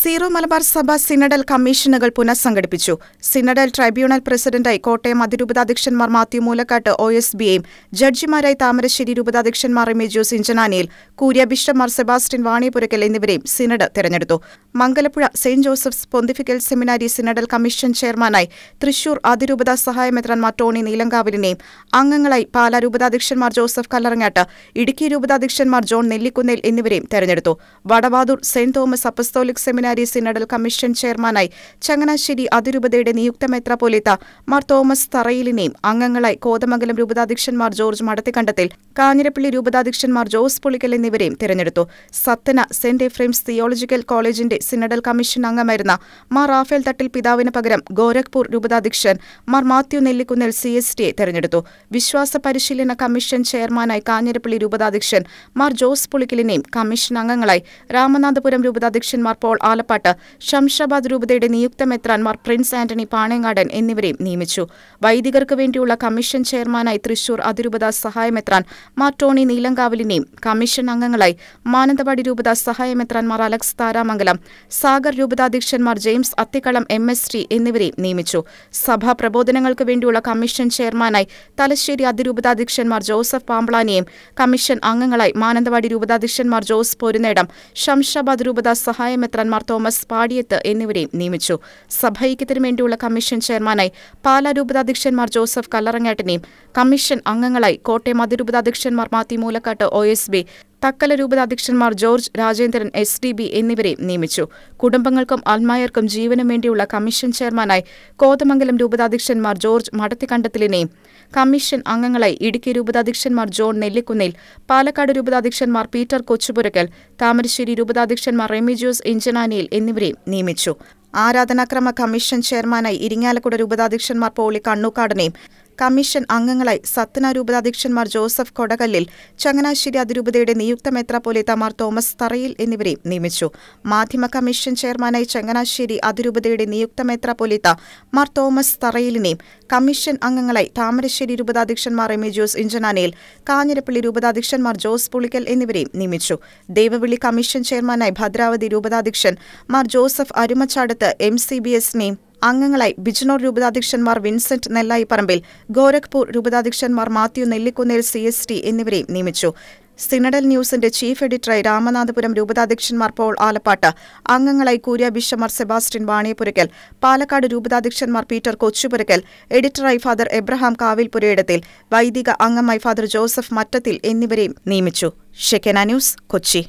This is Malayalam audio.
സീറോ മലബാർ സഭ സിനഡൽ കമ്മീഷനുകൾ പുനഃസംഘടിപ്പിച്ചു സിനഡൽ ട്രൈബ്യൂണൽ പ്രസിഡന്റായി കോട്ടയം അതിരൂപതാധ്യക്ഷന്മാർ മാത്യു മൂലക്കാട്ട് ഒ എസ് ബിയെയും ജഡ്ജിമാരായി താമരശ്ശേരി രൂപതാധ്യക്ഷന്മാർ റെമേജോസ് ഇഞ്ചനാനിയിൽ കൂരിയ ബിഷപ്മാർ സെബാസ്റ്റിൻ വാണിപുരക്കൽ എന്നിവരെയും സിനഡ് തെരഞ്ഞെടുത്തു Mangalapuzha saint Joseph's pontifical seminary synodal commission ചെയർമാനായി തൃശൂർ അതിരൂപത സഹായമെത്രാൻമാർ ടോണി നീലങ്കാവിലിനെയും അംഗങ്ങളായി പാലാ രൂപതാധ്യക്ഷന്മാർ ജോസഫ് കല്ലറങ്ങാട്ട് ഇടുക്കി രൂപതാധ്യക്ഷന്മാർ ജോൺ നെല്ലിക്കുന്നേൽ എന്നിവരെയും തെരഞ്ഞെടുത്തു Vadavathoor saint Thomas apostolic seminary synodal commission ചെയർമാനായി ചങ്ങനാശ്ശേരി അതിരൂപതയുടെ നിയുക്ത മെത്രാപൊലീത്ത മാർ തോമസ് തറയിലിനെയും അംഗങ്ങളായി കോതമംഗലം രൂപതാധ്യക്ഷന്മാർ ജോർജ് മടത്തിക്കണ്ടത്തിൽ കാഞ്ഞിരപ്പള്ളി രൂപതാധ്യക്ഷന്മാർ ജോസ് പുളിക്കൽ എന്നിവരെയും തിരഞ്ഞെടുത്തു സത്തന സെന്റ് എഫ്രൈംസ് തിയോളജിക്കൽ കോളേജിന്റെ സിനഡൽ കമ്മീഷൻ അംഗമായിരുന്ന മാർ റാഫേൽ തട്ടിൽ പിതാവിന് പകരം ഗോരഖ്പൂർ രൂപതാധ്യക്ഷൻ Mar Mathew Nellikunnel C S ടിയെ തെരഞ്ഞെടുത്തു വിശ്വാസ പരിശീലന കമ്മീഷൻ ചെയർമാനായി കാഞ്ഞിരപ്പള്ളി രൂപതാധ്യക്ഷൻ മാർ ജോസ് പുളിക്കലിനെയും കമ്മീഷൻ അംഗങ്ങളായി രാമനാഥപുരം രൂപതാധ്യക്ഷന്മാർ പോൾ ആലപ്പാട്ട് ഷംഷാബാദ് രൂപതയുടെ നിയുക്ത മെത്രാൻമാർ പ്രിൻസ് ആന്റണി പാണേങ്ങാടൻ എന്നിവരെയും നിയമിച്ചു വൈദികർക്ക് വേണ്ടിയുള്ള കമ്മീഷൻ ചെയർമാനായി തൃശൂർ അതിരൂപത സഹായമെത്രാൻ മാർ ടോണി നീലങ്കാവലിനെയും കമ്മീഷൻ അംഗങ്ങളായി മാനന്തവാടി രൂപത സഹായമെത്രാൻമാർ അലക്സ് താരാമംഗലം സാഗർ രൂപതാധ്യക്ഷന്മാർ ജെയിംസ് അത്തിക്കളം എം എസ് ശ്രീ എന്നിവരെയും നിയമിച്ചു സഭാ പ്രബോധനങ്ങൾക്ക് വേണ്ടിയുള്ള കമ്മീഷൻ ചെയർമാനായി തലശ്ശേരി അതിരൂപതാധ്യക്ഷന്മാർ ജോസഫ് പാമ്പളാനിയെയും കമ്മീഷൻ അംഗങ്ങളായി മാനന്തവാടി രൂപതാധ്യക്ഷന്മാർ ജോസ് പൊരുന്നേടം ഷംഷാബാദ് രൂപത സഹായമെത്രാൻ മാർ തോമസ് പാടിയത്ത് എന്നിവരെയും നിയമിച്ചു സഭൈക്യത്തിനു വേണ്ടിയുള്ള കമ്മീഷൻ ചെയർമാനായി പാലാ രൂപതാധ്യക്ഷന്മാർ ജോസഫ് കല്ലറങ്ങാട്ടിനെയും കമ്മീഷൻ അംഗങ്ങളായി കോട്ടയം അതിരൂപതാധ്യക്ഷന്മാർ Mathew Moolakkatt O S B Thuckalay രൂപത അധ്യക്ഷന്മാർ George Rajendran S D B എന്നിവരെയും നിയമിച്ചു കുടുംബങ്ങൾക്കും ആത്മായർക്കും ജീവനും വേണ്ടിയുള്ള കമ്മീഷൻ ചെയർമാനായി കോതമംഗലം രൂപതാധ്യക്ഷന്മാർ ജോർജ് മടത്തിക്കണ്ടത്തിലിനെയും കമ്മീഷൻ അംഗങ്ങളായി ഇടുക്കി രൂപതാധ്യക്ഷന്മാർ ജോൺ നെല്ലിക്കുന്നിൽ പാലക്കാട് രൂപതാധ്യക്ഷന്മാർ പീറ്റർ കൊച്ചുപുരക്കൽ താമരശ്ശേരി രൂപതാധ്യക്ഷന്മാർ റെമിജോസ് ഇഞ്ചനാനിയിൽ എന്നിവരെയും നിയമിച്ചു ആരാധനാക്രമ കമ്മീഷൻ ചെയർമാനായി ഇരിങ്ങാലക്കുട രൂപതാധ്യക്ഷന്മാർ പോളി കണ്ണൂക്കാടനെയും കമ്മീഷൻ അംഗങ്ങളായി സത്തന ജോസഫ് കൊടകല്ലിൽ ചങ്ങനാശ്ശേരി അതിരൂപതയുടെ നിയുക്ത മെത്രാപോലിത്ത മാർ തോമസ് തറയിൽ എന്നിവരെയും നിയമിച്ചു മാധ്യമ കമ്മീഷൻ ചെയർമാനായി ചങ്ങനാശ്ശേരി അതിരൂപതയുടെ നിയുക്ത മെത്രാപോലിത്ത മാർ തോമസ് തറയിലിനെയും കമ്മീഷൻ അംഗങ്ങളായി താമരശ്ശേരി രൂപതാധ്യക്ഷന്മാർ ജോസ് ഇഞ്ചനാനയിൽ കാഞ്ഞിരപ്പള്ളി രൂപതാധ്യക്ഷന്മാർ ജോസ് പുളിക്കൽ എന്നിവരെയും നിയമിച്ചു ദേവവിളി കമ്മീഷൻ ചെയർമാനായി ഭദ്രാവതി രൂപതാധ്യക്ഷൻ Mar Joseph Arumachadath M C B നെയും അംഗങ്ങളായി ബിജ്നോർ രൂപതാധ്യക്ഷന്മാർ വിൻസെന്റ് നെല്ലായി പറമ്പിൽ ഗോരഖ്പൂർ രൂപതാധ്യക്ഷന്മാർ Mathew Nellikunnel C S T എന്നിവരെയും നിയമിച്ചു സിനഡൽ ന്യൂസിന്റെ ചീഫ് എഡിറ്ററായി രാമനാഥപുരം രൂപതാധ്യക്ഷന്മാർ പോൾ ആലപ്പാട്ട് അംഗങ്ങളായി കൂര്യ ബിഷമർ സെബാസ്റ്റ്യൻ വാണിയപുരക്കൽ പാലക്കാട് രൂപതാധ്യക്ഷന്മാർ പീറ്റർ കൊച്ചുപുരക്കൽ എഡിറ്ററായി ഫാദർ എബ്രഹാം കാവിൽപുരയിടത്തിൽ വൈദിക അംഗമായി ഫാദർ ജോസഫ് മറ്റത്തിൽ എന്നിവരെയും നിയമിച്ചു ഷെക്കന ന്യൂസ് കൊച്ചി